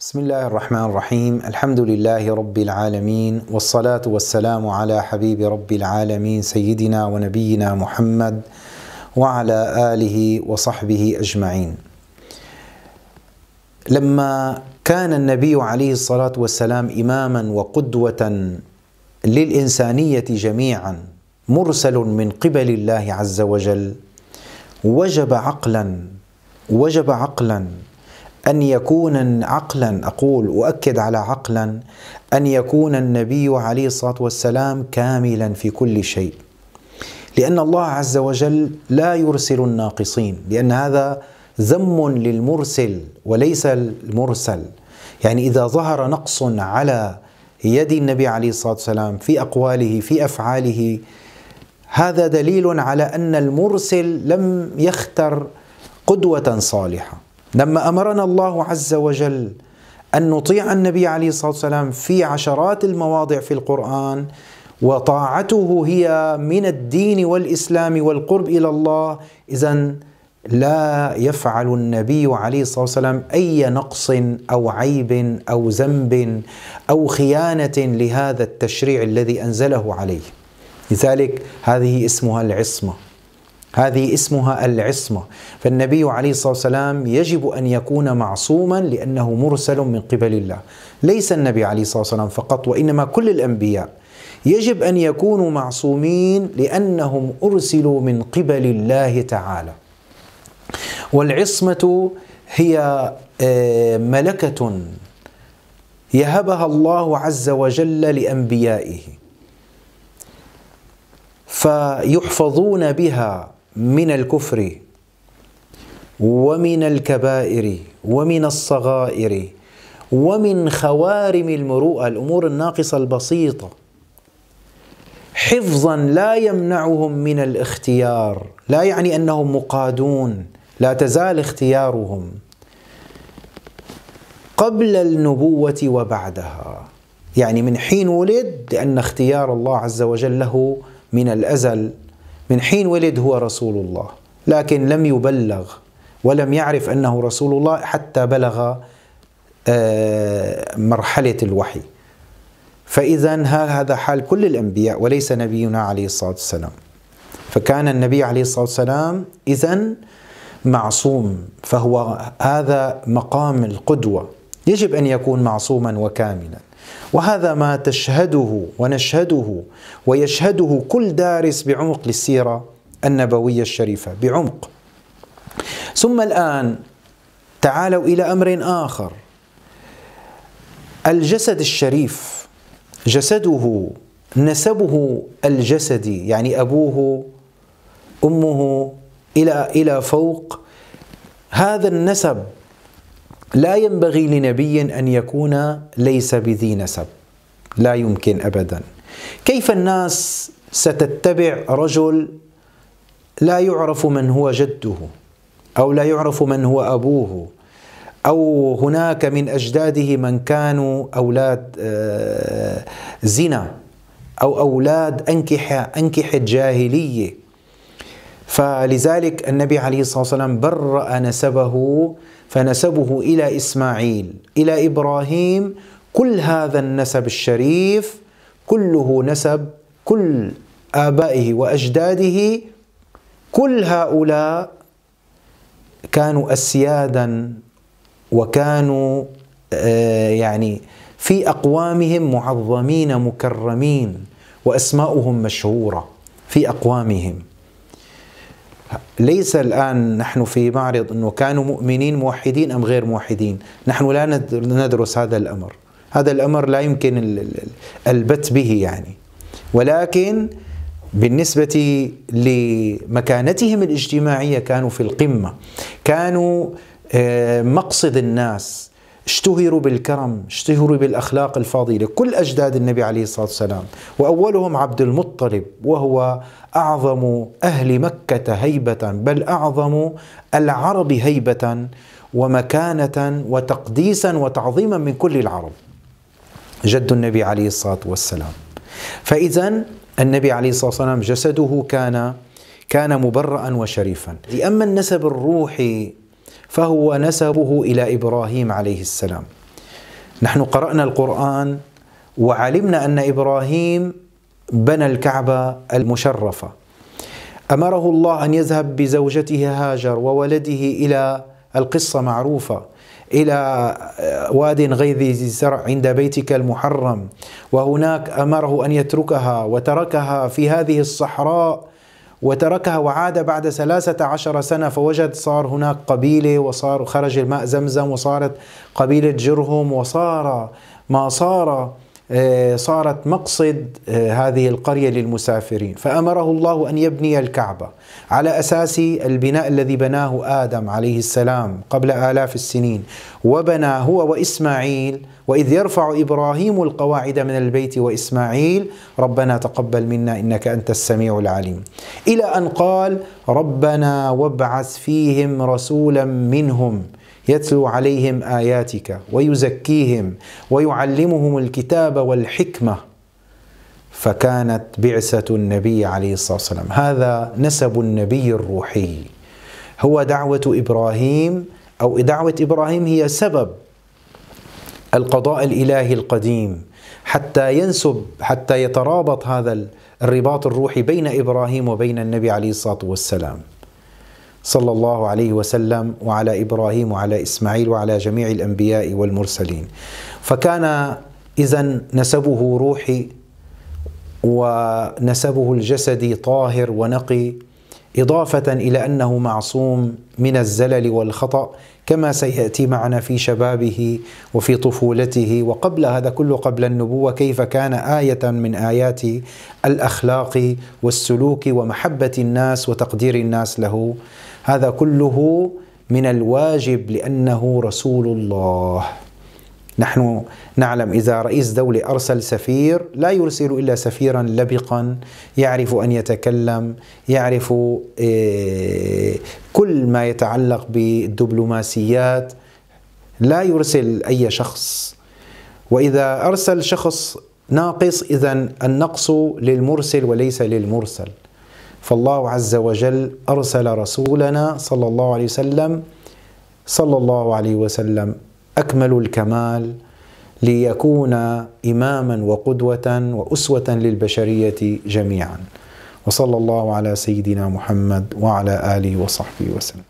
بسم الله الرحمن الرحيم الحمد لله رب العالمين والصلاه والسلام على حبيب رب العالمين سيدنا ونبينا محمد وعلى اله وصحبه اجمعين لما كان النبي عليه الصلاه والسلام اماما وقدوه للانسانيه جميعا مرسل من قبل الله عز وجل وجب عقلا وجب عقلا أن يكون عقلا أقول وأكد على عقلا أن يكون النبي عليه الصلاة والسلام كاملا في كل شيء لأن الله عز وجل لا يرسل الناقصين لأن هذا ذم للمرسل وليس المرسل يعني إذا ظهر نقص على يد النبي عليه الصلاة والسلام في أقواله في أفعاله هذا دليل على أن المرسل لم يختر قدوة صالحة لما امرنا الله عز وجل ان نطيع النبي عليه الصلاه والسلام في عشرات المواضع في القران وطاعته هي من الدين والاسلام والقرب الى الله اذا لا يفعل النبي عليه الصلاه والسلام اي نقص او عيب او ذنب او خيانه لهذا التشريع الذي انزله عليه لذلك هذه اسمها العصمه هذه اسمها العصمة فالنبي عليه الصلاة والسلام يجب أن يكون معصوما لأنه مرسل من قبل الله ليس النبي عليه الصلاة والسلام فقط وإنما كل الأنبياء يجب أن يكونوا معصومين لأنهم أرسلوا من قبل الله تعالى والعصمة هي آه، ملكة يهبها الله عز وجل لأنبيائه فيحفظون بها من الكفر ومن الكبائر ومن الصغائر ومن خوارم المروءه الامور الناقصه البسيطه حفظا لا يمنعهم من الاختيار لا يعني انهم مقادون لا تزال اختيارهم قبل النبوه وبعدها يعني من حين ولد لان اختيار الله عز وجل له من الازل من حين ولد هو رسول الله لكن لم يبلغ ولم يعرف انه رسول الله حتى بلغ آه، مرحله الوحي فاذا هذا حال كل الانبياء وليس نبينا عليه الصلاه والسلام فكان النبي عليه الصلاه والسلام اذا معصوم فهو هذا مقام القدوه يجب ان يكون معصوما وكاملا وهذا ما تشهده ونشهده ويشهده كل دارس بعمق للسيره النبويه الشريفه بعمق ثم الان تعالوا الى امر اخر الجسد الشريف جسده نسبه الجسدي يعني ابوه امه الى الى فوق هذا النسب لا ينبغي لنبي ان يكون ليس بذي نسب لا يمكن ابدا كيف الناس ستتبع رجل لا يعرف من هو جده او لا يعرف من هو ابوه او هناك من اجداده من كانوا اولاد آه، زنا او اولاد انكحه انكحه جاهليه فلذلك النبي عليه الصلاه والسلام برأ نسبه فنسبه الى اسماعيل الى ابراهيم كل هذا النسب الشريف كله نسب كل ابائه واجداده كل هؤلاء كانوا اسيادا وكانوا آه، يعني في اقوامهم معظمين مكرمين واسماؤهم مشهوره في اقوامهم ليس الآن نحن في معرض أنه كانوا مؤمنين موحدين أم غير موحدين نحن لا ندرس هذا الأمر هذا الأمر لا يمكن البت به يعني ولكن بالنسبة لمكانتهم الاجتماعية كانوا في القمة كانوا آه، مقصد الناس اشتهروا بالكرم اشتهروا بالأخلاق الفاضلة كل أجداد النبي عليه الصلاة والسلام وأولهم عبد المطلب وهو أعظم أهل مكة هيبة بل أعظم العرب هيبة ومكانة وتقديسا وتعظيما من كل العرب جد النبي عليه الصلاة والسلام فإذا النبي عليه الصلاة والسلام جسده كان كان مبرأ وشريفا أما النسب الروحي فهو نسبه الى ابراهيم عليه السلام. نحن قرانا القران وعلمنا ان ابراهيم بنى الكعبه المشرفه. امره الله ان يذهب بزوجته هاجر وولده الى القصه معروفه الى واد غير ذي زرع عند بيتك المحرم وهناك امره ان يتركها وتركها في هذه الصحراء وتركها وعاد بعد ثلاثة عشر سنة فوجد صار هناك قبيلة وصار خرج الماء زمزم وصارت قبيلة جرهم وصار ما صار آه، صارت مقصد آه، هذه القرية للمسافرين فأمره الله أن يبني الكعبة على أساس البناء الذي بناه آدم عليه السلام قبل آلاف السنين وبنى هو وإسماعيل وإذ يرفع إبراهيم القواعد من البيت وإسماعيل ربنا تقبل منا إنك أنت السميع العليم إلى أن قال ربنا وابعث فيهم رسولا منهم يتلو عليهم اياتك ويزكيهم ويعلمهم الكتاب والحكمه فكانت بعثه النبي عليه الصلاه والسلام هذا نسب النبي الروحي هو دعوه ابراهيم او دعوه ابراهيم هي سبب القضاء الالهي القديم حتى ينسب حتى يترابط هذا الرباط الروحي بين ابراهيم وبين النبي عليه الصلاه والسلام صلى الله عليه وسلم وعلى ابراهيم وعلى اسماعيل وعلى جميع الانبياء والمرسلين فكان اذا نسبه روحي ونسبه الجسدي طاهر ونقي اضافه الى انه معصوم من الزلل والخطا كما سياتي معنا في شبابه وفي طفولته وقبل هذا كله قبل النبوه كيف كان ايه من ايات الاخلاق والسلوك ومحبه الناس وتقدير الناس له هذا كله من الواجب لانه رسول الله نحن نعلم اذا رئيس دوله ارسل سفير لا يرسل الا سفيرا لبقا يعرف ان يتكلم يعرف آه، كل ما يتعلق بالدبلوماسيات لا يرسل اي شخص واذا ارسل شخص ناقص اذا النقص للمرسل وليس للمرسل فالله عز وجل أرسل رسولنا صلى الله عليه وسلم صلى الله عليه وسلم أكمل الكمال ليكون إماما وقدوة وأسوة للبشرية جميعا وصلى الله على سيدنا محمد وعلى آله وصحبه وسلم